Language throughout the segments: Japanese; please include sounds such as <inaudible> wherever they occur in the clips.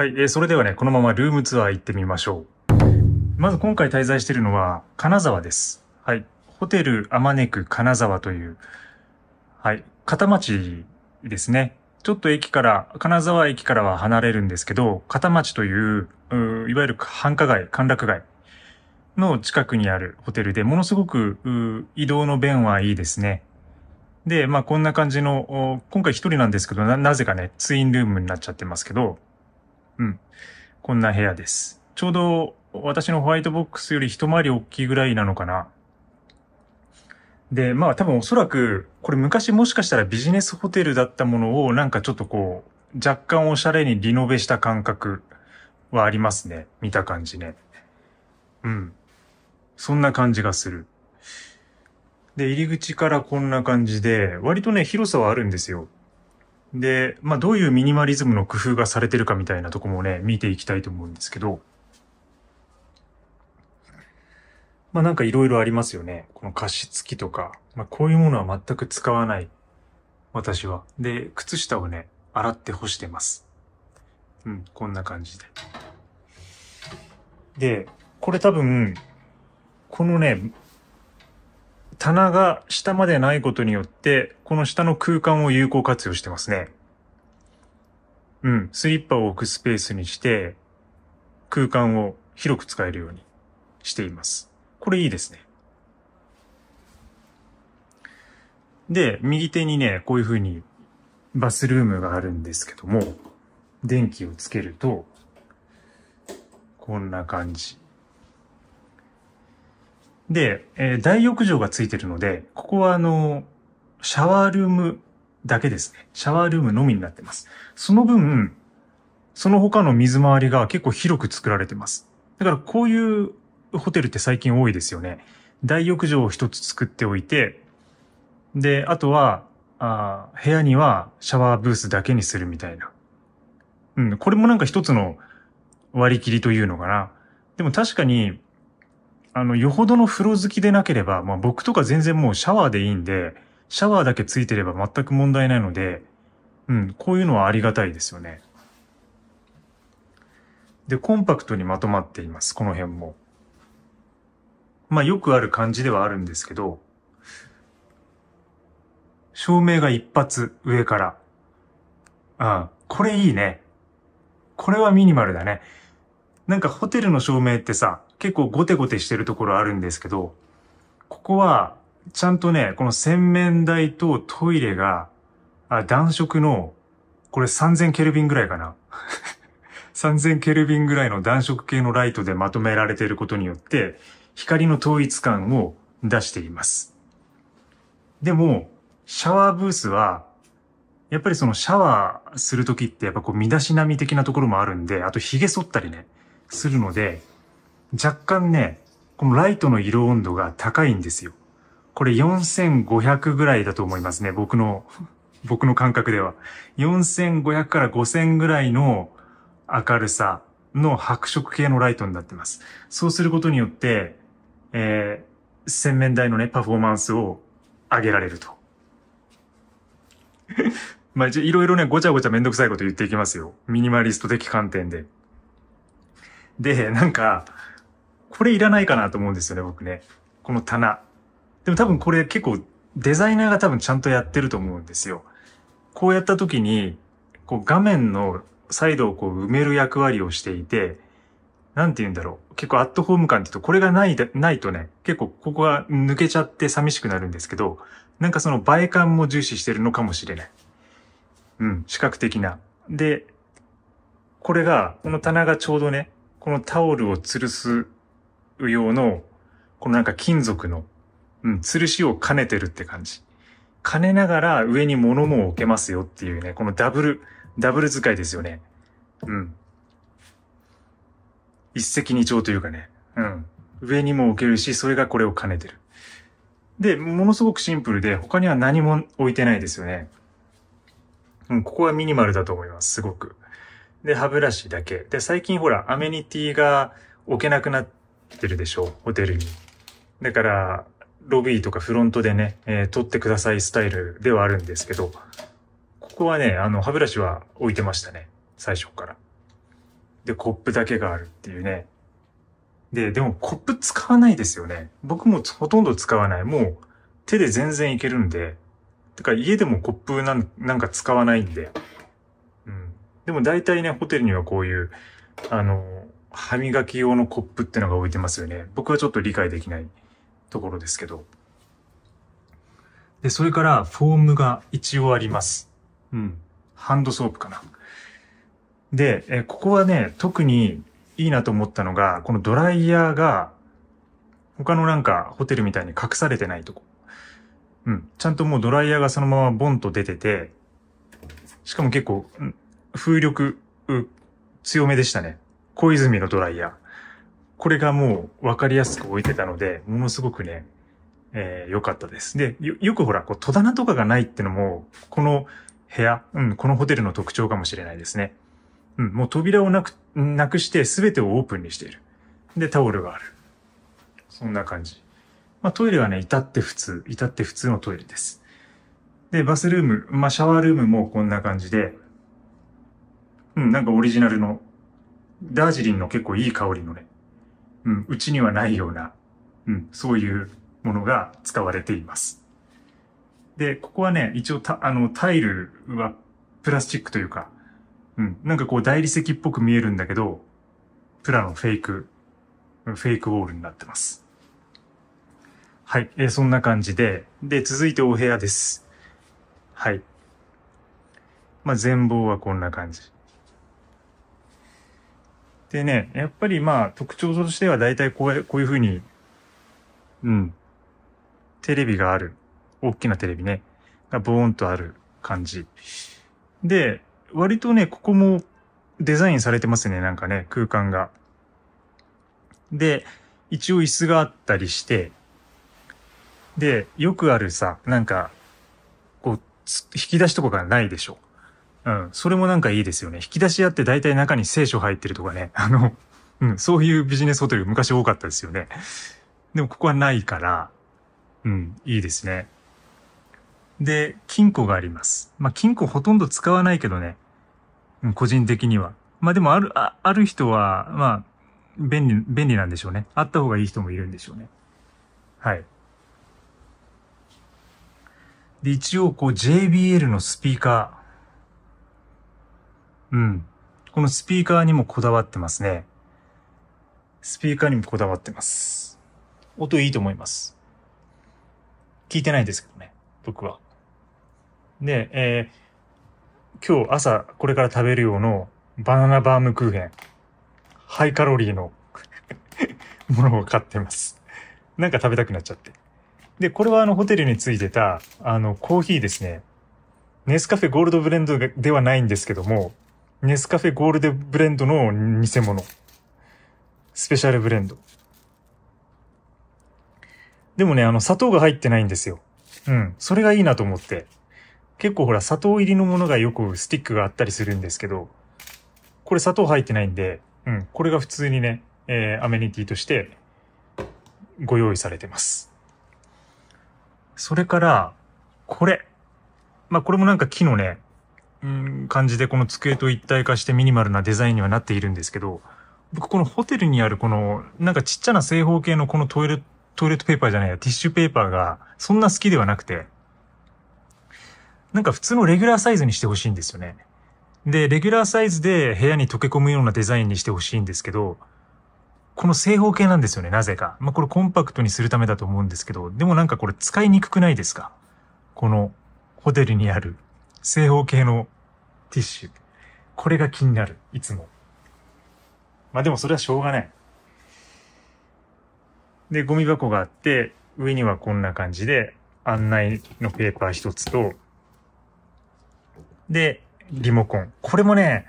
はい、えー、それではね、このままルームツアー行ってみましょう。まず今回滞在しているのは、金沢です。はい、ホテルあまねく金沢という、はい、片町ですね。ちょっと駅から、金沢駅からは離れるんですけど、片町という、ういわゆる繁華街、歓楽街の近くにあるホテルで、ものすごく移動の便はいいですね。で、まあこんな感じの、今回一人なんですけどな、なぜかね、ツインルームになっちゃってますけど、うん。こんな部屋です。ちょうど私のホワイトボックスより一回り大きいぐらいなのかな。で、まあ多分おそらく、これ昔もしかしたらビジネスホテルだったものをなんかちょっとこう、若干おしゃれにリノベした感覚はありますね。見た感じね。うん。そんな感じがする。で、入り口からこんな感じで、割とね、広さはあるんですよ。で、まあ、どういうミニマリズムの工夫がされてるかみたいなとこもね、見ていきたいと思うんですけど、まあ、なんかいろいろありますよね。この加湿器とか、まあ、こういうものは全く使わない。私は。で、靴下をね、洗って干してます。うん、こんな感じで。で、これ多分、このね、棚が下までないことによって、この下の空間を有効活用してますね。うん、スリッパを置くスペースにして、空間を広く使えるようにしています。これいいですね。で、右手にね、こういう風にバスルームがあるんですけども、電気をつけると、こんな感じ。で、えー、大浴場がついてるので、ここはあの、シャワールームだけですね。シャワールームのみになってます。その分、その他の水回りが結構広く作られてます。だからこういうホテルって最近多いですよね。大浴場を一つ作っておいて、で、あとは、あ部屋にはシャワーブースだけにするみたいな。うん、これもなんか一つの割り切りというのかな。でも確かに、あの、よほどの風呂好きでなければ、まあ僕とか全然もうシャワーでいいんで、シャワーだけついてれば全く問題ないので、うん、こういうのはありがたいですよね。で、コンパクトにまとまっています、この辺も。まあよくある感じではあるんですけど、照明が一発上から。ああ、これいいね。これはミニマルだね。なんかホテルの照明ってさ、結構ゴテゴテしてるところあるんですけど、ここは、ちゃんとね、この洗面台とトイレが、あ暖色の、これ3000ケルビンぐらいかな。3000 <laughs> ケルビンぐらいの暖色系のライトでまとめられていることによって、光の統一感を出しています。でも、シャワーブースは、やっぱりそのシャワーするときって、やっぱこう身だしなみ的なところもあるんで、あと髭剃ったりね、するので、若干ね、このライトの色温度が高いんですよ。これ4500ぐらいだと思いますね。僕の、<laughs> 僕の感覚では。4500から5000ぐらいの明るさの白色系のライトになってます。そうすることによって、えー、洗面台のね、パフォーマンスを上げられると。<laughs> まあ、いろいろね、ごちゃごちゃめんどくさいこと言っていきますよ。ミニマリスト的観点で。で、なんか、これいらないかなと思うんですよね、僕ね。この棚。でも多分これ結構デザイナーが多分ちゃんとやってると思うんですよ。こうやった時に、こう画面のサイドをこう埋める役割をしていて、なんて言うんだろう。結構アットホーム感って言うと、これがない、ないとね、結構ここが抜けちゃって寂しくなるんですけど、なんかその映え感も重視してるのかもしれない。うん、視覚的な。で、これが、この棚がちょうどね、このタオルを吊るす用の、このなんか金属の、うん、吊るしを兼ねてるって感じ。兼ねながら上に物も置けますよっていうね、このダブル、ダブル使いですよね。うん。一石二鳥というかね。うん。上にも置けるし、それがこれを兼ねてる。で、ものすごくシンプルで、他には何も置いてないですよね。うん、ここはミニマルだと思います、すごく。で、歯ブラシだけ。で、最近ほら、アメニティが置けなくなっってるでしょう、ホテルに。だから、ロビーとかフロントでね、えー、撮ってくださいスタイルではあるんですけど、ここはね、あの、歯ブラシは置いてましたね。最初から。で、コップだけがあるっていうね。で、でもコップ使わないですよね。僕もほとんど使わない。もう手で全然いけるんで。だから家でもコップなんなんか使わないんで。うん。でも大体ね、ホテルにはこういう、あの歯磨き用のコップってのが置いてますよね。僕はちょっと理解できないところですけど。で、それからフォームが一応あります。うん。ハンドソープかな。で、えここはね、特にいいなと思ったのが、このドライヤーが、他のなんかホテルみたいに隠されてないとこ。うん。ちゃんともうドライヤーがそのままボンと出てて、しかも結構、風力、強めでしたね。小泉のドライヤー。これがもう分かりやすく置いてたので、ものすごくね、えー、良かったです。で、よ、よくほら、こう、戸棚とかがないってのも、この部屋、うん、このホテルの特徴かもしれないですね。うん、もう扉をなく、なくして全てをオープンにしている。で、タオルがある。そんな感じ。まあ、トイレはね、至って普通、至って普通のトイレです。で、バスルーム、まあ、シャワールームもこんな感じで、うん、なんかオリジナルのダージリンの結構いい香りのね、うん、うちにはないような、うん、そういうものが使われています。で、ここはね、一応た、あの、タイルはプラスチックというか、うん、なんかこう大理石っぽく見えるんだけど、プラのフェイク、フェイクウォールになってます。はい、えー、そんな感じで、で、続いてお部屋です。はい。まあ、全貌はこんな感じ。でね、やっぱりまあ特徴としては大体こうこういうふうに、うん、テレビがある。大きなテレビね。がボーンとある感じ。で、割とね、ここもデザインされてますね、なんかね、空間が。で、一応椅子があったりして、で、よくあるさ、なんか、こう、引き出しとかがないでしょ。うん。それもなんかいいですよね。引き出し屋って大体中に聖書入ってるとかね。<laughs> あの、うん。そういうビジネスホテル昔多かったですよね。でもここはないから、うん。いいですね。で、金庫があります。まあ、金庫ほとんど使わないけどね。うん、個人的には。まあ、でもある、あある人は、まあ、便利、便利なんでしょうね。あった方がいい人もいるんでしょうね。はい。で、一応、こう、JBL のスピーカー。うん。このスピーカーにもこだわってますね。スピーカーにもこだわってます。音いいと思います。聞いてないですけどね、僕は。で、えー、今日朝これから食べる用のバナナバームクーヘン、ハイカロリーの <laughs> ものを買ってます。なんか食べたくなっちゃって。で、これはあのホテルについてた、あのコーヒーですね。ネスカフェゴールドブレンドではないんですけども、ネスカフェゴールデンブレンドの偽物。スペシャルブレンド。でもね、あの、砂糖が入ってないんですよ。うん。それがいいなと思って。結構ほら、砂糖入りのものがよくスティックがあったりするんですけど、これ砂糖入ってないんで、うん。これが普通にね、えー、アメニティとしてご用意されてます。それから、これ。まあ、これもなんか木のね、感じでこの机と一体化してミニマルなデザインにはなっているんですけど、僕このホテルにあるこの、なんかちっちゃな正方形のこのトイレ、トイレットペーパーじゃないや、ティッシュペーパーがそんな好きではなくて、なんか普通のレギュラーサイズにしてほしいんですよね。で、レギュラーサイズで部屋に溶け込むようなデザインにしてほしいんですけど、この正方形なんですよね、なぜか。まあ、これコンパクトにするためだと思うんですけど、でもなんかこれ使いにくくないですかこのホテルにある正方形のティッシュ。これが気になる、いつも。まあでもそれはしょうがない。で、ゴミ箱があって、上にはこんな感じで、案内のペーパー一つと、で、リモコン。これもね、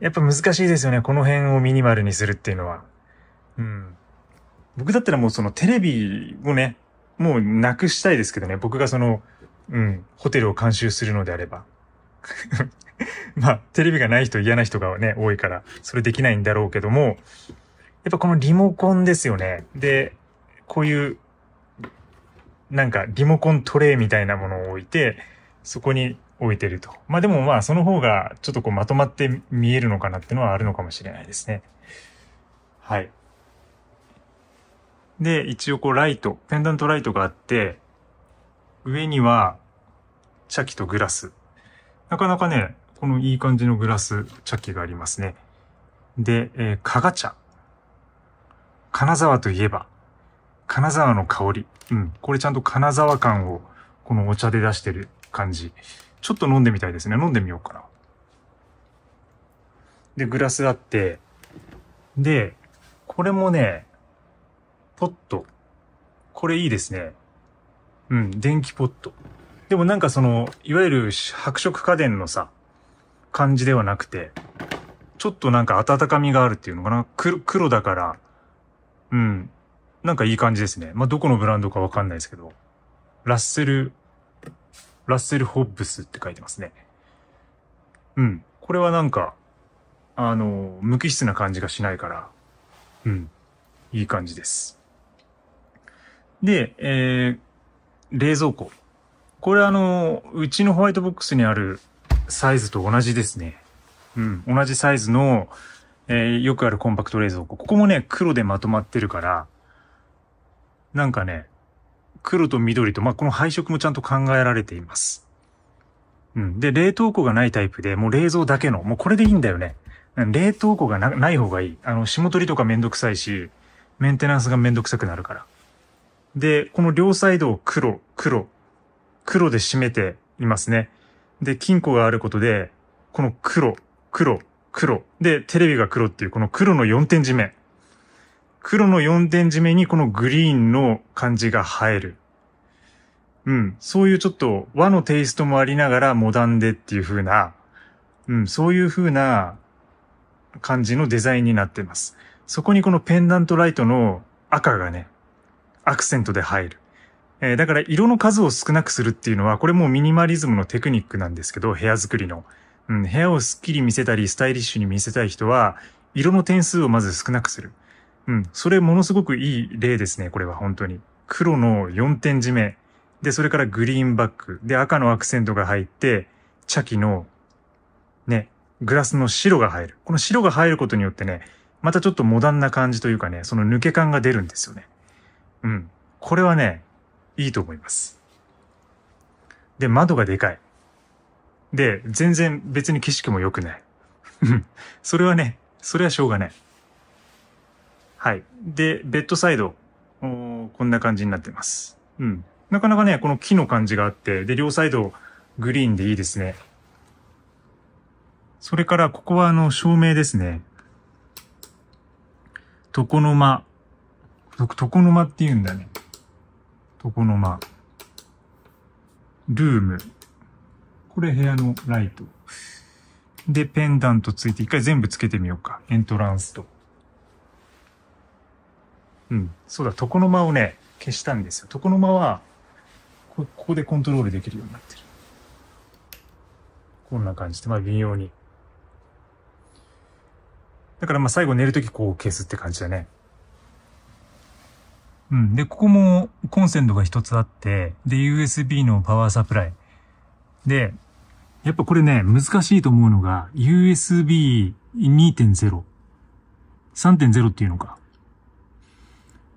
やっぱ難しいですよね。この辺をミニマルにするっていうのは。うん。僕だったらもうそのテレビをね、もうなくしたいですけどね。僕がその、うん、ホテルを監修するのであれば。<laughs> まあ、テレビがない人嫌な人がね、多いから、それできないんだろうけども、やっぱこのリモコンですよね。で、こういう、なんかリモコントレイみたいなものを置いて、そこに置いてると。まあでもまあその方がちょっとこうまとまって見えるのかなってのはあるのかもしれないですね。はい。で、一応こうライト、ペンダントライトがあって、上には、茶器とグラス。なかなかね、このいい感じのグラス、茶器がありますね。で、えー、加賀茶。金沢といえば、金沢の香り。うん。これちゃんと金沢感を、このお茶で出してる感じ。ちょっと飲んでみたいですね。飲んでみようかな。で、グラスあって、で、これもね、ポット。これいいですね。うん、電気ポット。でもなんかその、いわゆる白色家電のさ、感じではなくて、ちょっとなんか温かみがあるっていうのかな。黒黒だから、うん、なんかいい感じですね。まあ、どこのブランドかわかんないですけど、ラッセル、ラッセル・ホッブスって書いてますね。うん。これはなんか、あの、無機質な感じがしないから、うん。いい感じです。で、えー、冷蔵庫。これあの、うちのホワイトボックスにあるサイズと同じですね。うん、同じサイズの、えー、よくあるコンパクト冷蔵庫。ここもね、黒でまとまってるから、なんかね、黒と緑と、まあ、この配色もちゃんと考えられています。うん。で、冷凍庫がないタイプで、もう冷蔵だけの、もうこれでいいんだよね。冷凍庫がなない方がいい。あの、霜取りとかめんどくさいし、メンテナンスがめんどくさくなるから。で、この両サイドを黒、黒、黒で締めていますね。で、金庫があることで、この黒、黒、黒。で、テレビが黒っていう、この黒の4点締め。黒の4点締めにこのグリーンの感じが映える。うん。そういうちょっと和のテイストもありながらモダンでっていう風な、うん、そういう風な感じのデザインになってます。そこにこのペンダントライトの赤がね、アクセントで入る。えー、だから色の数を少なくするっていうのは、これもミニマリズムのテクニックなんですけど、部屋作りの。うん、部屋をスッキリ見せたり、スタイリッシュに見せたい人は、色の点数をまず少なくする。うん、それものすごくいい例ですね、これは本当に。黒の4点締め。で、それからグリーンバック。で、赤のアクセントが入って、茶器の、ね、グラスの白が入る。この白が入ることによってね、またちょっとモダンな感じというかね、その抜け感が出るんですよね。うん。これはね、いいと思います。で、窓がでかい。で、全然別に景色も良くない。<laughs> それはね、それはしょうがない。はい。で、ベッドサイド、おこんな感じになってます。うん。なかなかね、この木の感じがあって、で、両サイドグリーンでいいですね。それから、ここはあの、照明ですね。床の間、僕、床の間って言うんだね。床の間。ルーム。これ部屋のライト。で、ペンダントついて、一回全部つけてみようか。エントランスと。うん。そうだ、床の間をね、消したんですよ。床の間は、ここでコントロールできるようになってる。こんな感じで、まあ微妙に。だからまあ最後寝るときこう消すって感じだね。うん。で、ここもコンセントが一つあって、で、USB のパワーサプライ。で、やっぱこれね、難しいと思うのが、USB2.0。3.0っていうのか。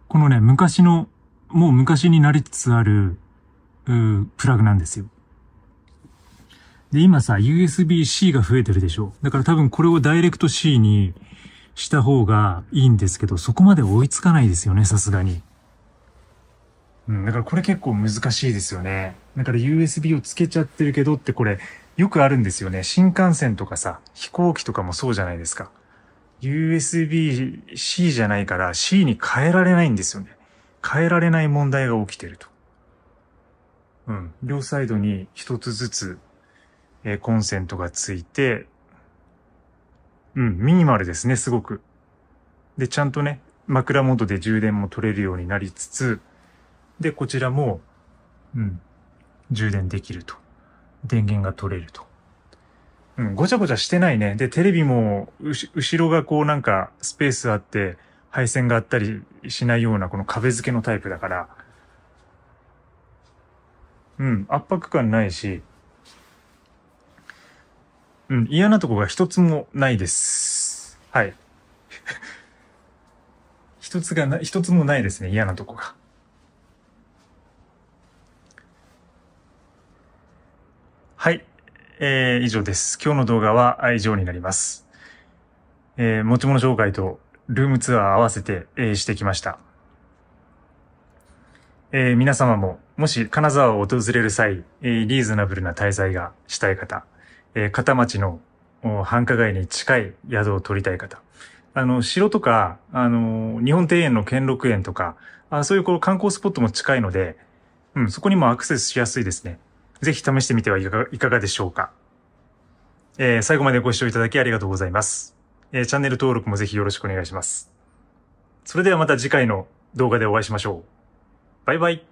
このね、昔の、もう昔になりつつある、うプラグなんですよ。で、今さ、USB-C が増えてるでしょ。だから多分これをダイレクト C にした方がいいんですけど、そこまで追いつかないですよね、さすがに。うん、だからこれ結構難しいですよね。だから USB をつけちゃってるけどってこれよくあるんですよね。新幹線とかさ、飛行機とかもそうじゃないですか。USB-C じゃないから C に変えられないんですよね。変えられない問題が起きてると。うん。両サイドに一つずつ、えー、コンセントがついて、うん、ミニマルですね、すごく。で、ちゃんとね、枕元で充電も取れるようになりつつ、で、こちらも、うん、充電できると。電源が取れると。うん、ごちゃごちゃしてないね。で、テレビも、うし、後ろがこうなんかスペースあって、配線があったりしないようなこの壁付けのタイプだから、うん、圧迫感ないし、うん、嫌なとこが一つもないです。はい。<laughs> 一つがな、一つもないですね、嫌なとこが。はい。えー、以上です。今日の動画は以上になります。えー、持ち物紹介とルームツアー合わせて、えー、してきました。えー、皆様も、もし金沢を訪れる際、えー、リーズナブルな滞在がしたい方、えー、片町の繁華街に近い宿を取りたい方、あの、城とか、あの、日本庭園の兼六園とか、あそういうこう観光スポットも近いので、うん、そこにもアクセスしやすいですね。ぜひ試してみてはいかがいかがでしょうか、えー、最後までご視聴いただきありがとうございます、えー、チャンネル登録もぜひよろしくお願いします。それではまた次回の動画でお会いしましょう。バイバイ。